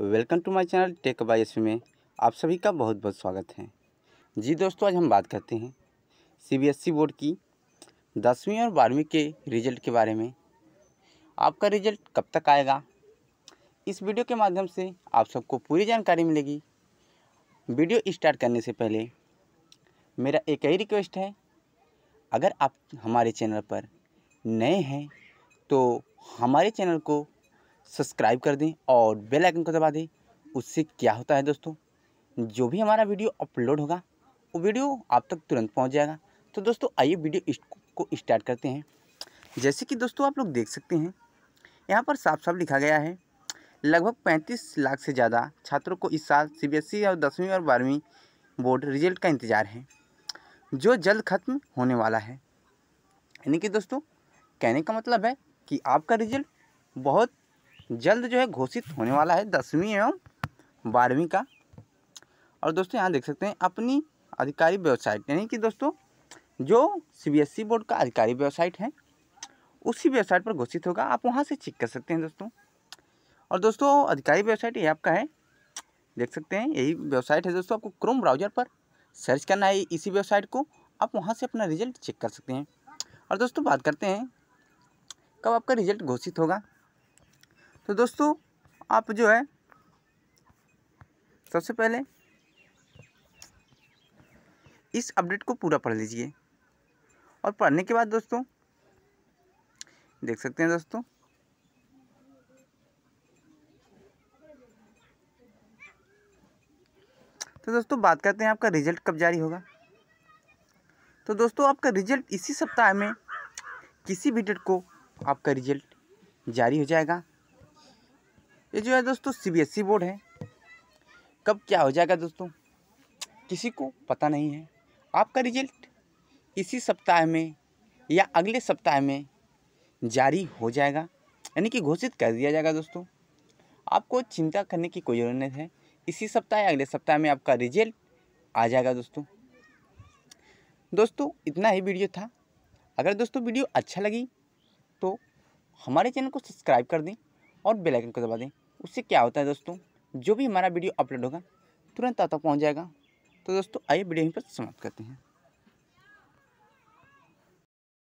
welcome to my channel tech बाईस एस में आप सभी का बहुत बहुत स्वागत है जी दोस्तों आज हम बात करते हैं सीबीएसई e बोर्ड की दसवीं और बारहवीं के रिजल्ट के बारे में आपका रिजल्ट कब तक आएगा इस वीडियो के माध्यम से आप सबको पूरी जानकारी मिलेगी वीडियो स्टार्ट करने से पहले मेरा एक ही रिक्वेस्ट है अगर आप हमारे चैनल पर नए हैं तो हमारे चैनल को सब्सक्राइब कर दें और बेल आइकन को दबा दें उससे क्या होता है दोस्तों जो भी हमारा वीडियो अपलोड होगा वो वीडियो आप तक तुरंत पहुंच जाएगा तो दोस्तों आइए वीडियो को स्टार्ट करते हैं जैसे कि दोस्तों आप लोग देख सकते हैं यहाँ पर साफ साफ लिखा गया है लगभग पैंतीस लाख से ज़्यादा छात्रों को इस साल सी और दसवीं और बारहवीं बोर्ड रिजल्ट का इंतज़ार है जो जल्द खत्म होने वाला है यानी कि दोस्तों कहने का मतलब है कि आपका रिजल्ट बहुत जल्द जो है घोषित होने वाला है दसवीं एवं बारहवीं का और दोस्तों यहाँ देख सकते हैं अपनी अधिकारी वेबसाइट यानी कि दोस्तों जो सीबीएसई e बोर्ड का अधिकारी वेबसाइट है उसी वेबसाइट पर घोषित होगा आप वहाँ से चेक कर सकते हैं दोस्तों और दोस्तों अधिकारी वेबसाइट ये आपका है देख सकते हैं यही वेबसाइट है दोस्तों आपको क्रोम ब्राउजर पर सर्च करना है इसी वेबसाइट को आप वहाँ से अपना रिजल्ट चेक कर सकते हैं और दोस्तों बात करते हैं कब आपका रिजल्ट घोषित होगा तो दोस्तों आप जो है सबसे पहले इस अपडेट को पूरा पढ़ लीजिए और पढ़ने के बाद दोस्तों देख सकते हैं दोस्तों तो दोस्तों बात करते हैं आपका रिजल्ट कब जारी होगा तो दोस्तों आपका रिजल्ट इसी सप्ताह में किसी भी डेट को आपका रिजल्ट जारी हो जाएगा ये जो है दोस्तों सीबीएसई बोर्ड e है कब क्या हो जाएगा दोस्तों किसी को पता नहीं है आपका रिजल्ट इसी सप्ताह में या अगले सप्ताह में जारी हो जाएगा यानी कि घोषित कर दिया जाएगा दोस्तों आपको चिंता करने की कोई ज़रूरत है इसी सप्ताह या अगले सप्ताह में आपका रिजल्ट आ जाएगा दोस्तों दोस्तों इतना ही वीडियो था अगर दोस्तों वीडियो अच्छा लगी तो हमारे चैनल को सब्सक्राइब कर दें और बेल आइकन को दबा दें उससे क्या होता है दोस्तों जो भी हमारा वीडियो अपलोड होगा तुरंत आता पहुँच जाएगा तो दोस्तों आइए वीडियो यहीं पर समाप्त करते हैं